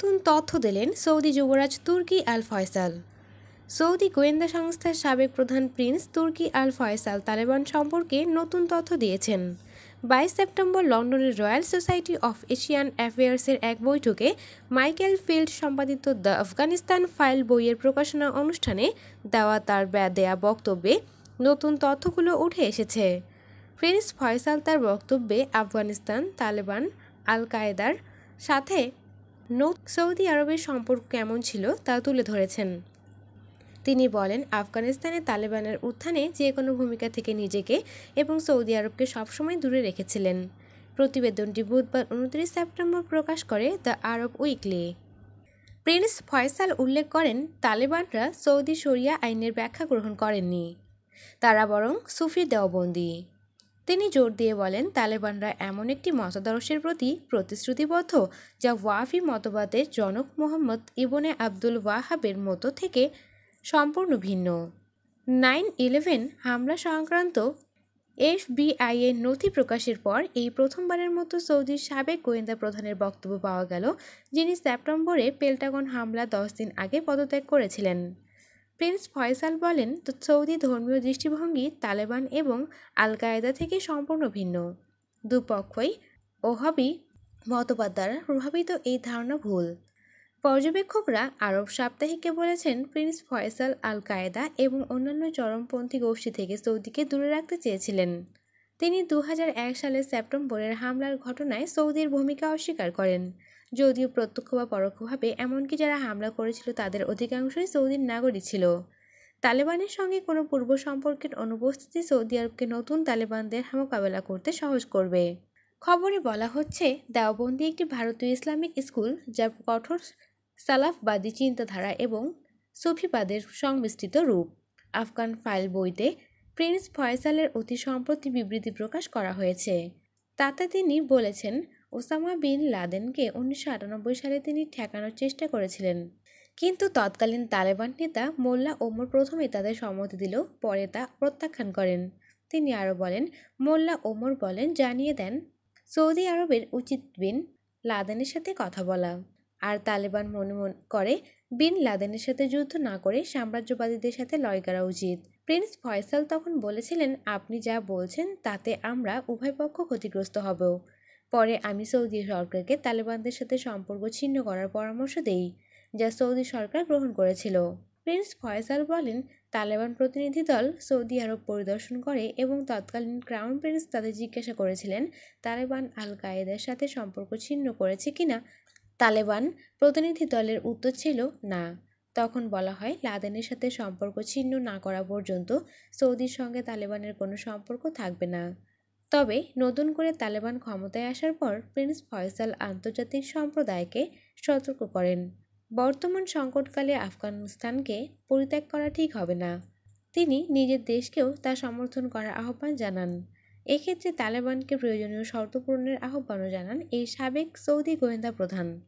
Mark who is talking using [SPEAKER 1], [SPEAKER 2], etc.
[SPEAKER 1] নতুন তথ্য দিলেন সৌদি যুবরাজ তুর্কি আল ফয়সাল সৌদি গোয়েন্দা সংস্থার সাবেক প্রধান প্রিন্স তুর্কি আল ফয়সাল তালেবান সম্পর্কে নতুন তথ্য দিয়েছেন বাইশ সেপ্টেম্বর লন্ডনের রয়্যাল সোসাইটি অফ এশিয়ান অ্যাফেয়ার্সের এক বৈঠকে মাইকেল ফিল্ড সম্পাদিত দ্য আফগানিস্তান ফাইল বইয়ের প্রকাশনা অনুষ্ঠানে দেওয়া তার দেয়া বক্তব্যে নতুন তথ্যগুলো উঠে এসেছে প্রিন্স ফয়সাল তার বক্তব্যে আফগানিস্তান তালেবান আল কায়েদার সাথে নোক সৌদি আরবের সম্পর্ক কেমন ছিল তা তুলে ধরেছেন তিনি বলেন আফগানিস্তানে তালেবানের উত্থানে যে কোনো ভূমিকা থেকে নিজেকে এবং সৌদি আরবকে সবসময় দূরে রেখেছিলেন প্রতিবেদনটি বুধবার উনত্রিশ সেপ্টেম্বর প্রকাশ করে the Arab weekly prince Faisal উল্লেখ করেন তালেবানরা সৌদি শরিয়া আইনের ব্যাখ্যা গ্রহণ করেননি তারা বরং সুফি দেওবন্দী তিনি জোর দিয়ে বলেন তালেবানরা এমন একটি মতাদর্শের প্রতি প্রতিশ্রুতিবদ্ধ যা ওয়াফি মতবাদের জনক মোহাম্মদ ইবনে আব্দুল ওয়াহাবের মতো থেকে সম্পূর্ণ ভিন্ন নাইন ইলেভেন হামলা সংক্রান্ত এফবিআই এর নথি প্রকাশের পর এই প্রথমবারের মতো সৌদির সাবেক গোয়েন্দা প্রধানের বক্তব্য পাওয়া গেল যিনি সেপ্টেম্বরে পেল্টাগন হামলা দশ দিন আগে পদত্যাগ করেছিলেন প্রিন্স ফয়সাল বলেন সৌদি ধর্মীয় দৃষ্টিভঙ্গি তালেবান এবং আল কায়েদা থেকে সম্পূর্ণ ভিন্ন দুপক্ষই ওহাবি মতবাদ দ্বারা প্রভাবিত এই ধারণা ভুল পর্যবেক্ষকরা আরব সাপ্তাহিককে বলেছেন প্রিন্স ফয়সাল আল কায়েদা এবং অন্যান্য চরমপন্থী গোষ্ঠী থেকে সৌদিকে দূরে রাখতে চেয়েছিলেন তিনি দু সালের সেপ্টেম্বরের হামলার ঘটনায় সৌদির ভূমিকা অস্বীকার করেন যদিও প্রত্যক্ষ বা পরোক্ষভাবে এমনকি যারা হামলা করেছিল তাদের অধিকাংশই সৌদির নাগরিক ছিল তালেবানের সঙ্গে কোনো পূর্ব সম্পর্কের অনুপস্থিতি সৌদি আরবকে নতুন তালেবানদের মোকাবেলা করতে সহজ করবে খবরে বলা হচ্ছে দেওবন্দি একটি ভারতীয় ইসলামিক স্কুল যা কঠোর সালাফবাদী চিন্তাধারা এবং সুফিবাদের সংমিশ্রিত রূপ আফগান ফাইল বইতে প্রিন্স ফয়সালের অতি সম্প্রতি বিবৃতি প্রকাশ করা হয়েছে তাতে তিনি বলেছেন ওসামা বিন লাদেনকে উনিশশো সালে তিনি ঠেকানোর চেষ্টা করেছিলেন কিন্তু তৎকালীন তালেবান নেতা মোল্লা ওমর প্রথমে তাদের সম্মতি দিল পরে তা প্রত্যাখ্যান করেন তিনি আরও বলেন মোল্লা ওমর বলেন জানিয়ে দেন সৌদি আরবের উচিত বিন লাদেনের সাথে কথা বলা আর তালেবান মনে করে বিন লাদেনের সাথে যুদ্ধ না করে সাম্রাজ্যবাদীদের সাথে লড়াই করা উচিত প্রিন্স ফয়সাল তখন বলেছিলেন আপনি যা বলছেন তাতে আমরা উভয় পক্ষ ক্ষতিগ্রস্ত হব পরে আমি সৌদি সরকারকে তালেবানদের সাথে সম্পর্ক ছিন্ন করার পরামর্শ দেই যা সৌদি সরকার গ্রহণ করেছিল প্রিন্স ফয়সাল বলেন তালেবান প্রতিনিধি দল সৌদি আরব পরিদর্শন করে এবং তৎকালীন ক্রাউন প্রিন্স তাদের জিজ্ঞাসা করেছিলেন তালেবান আল কায়েদার সাথে সম্পর্ক ছিন্ন করেছে কিনা তালেবান প্রতিনিধি দলের উত্তর ছিল না তখন বলা হয় লাদেনের সাথে সম্পর্ক ছিন্ন না করা পর্যন্ত সৌদির সঙ্গে তালেবানের কোনো সম্পর্ক থাকবে না তবে নতুন করে তালেবান ক্ষমতায় আসার পর প্রিন্স ফয়সাল আন্তর্জাতিক সম্প্রদায়কে সতর্ক করেন বর্তমান সংকটকালে আফগানিস্তানকে পরিত্যাগ করা ঠিক হবে না তিনি নিজের দেশকেও তা সমর্থন করার আহ্বান জানান এক্ষেত্রে তালেবানকে প্রয়োজনীয় শর্ত পূরণের আহ্বানও জানান এই সাবেক সৌদি গোয়েন্দা প্রধান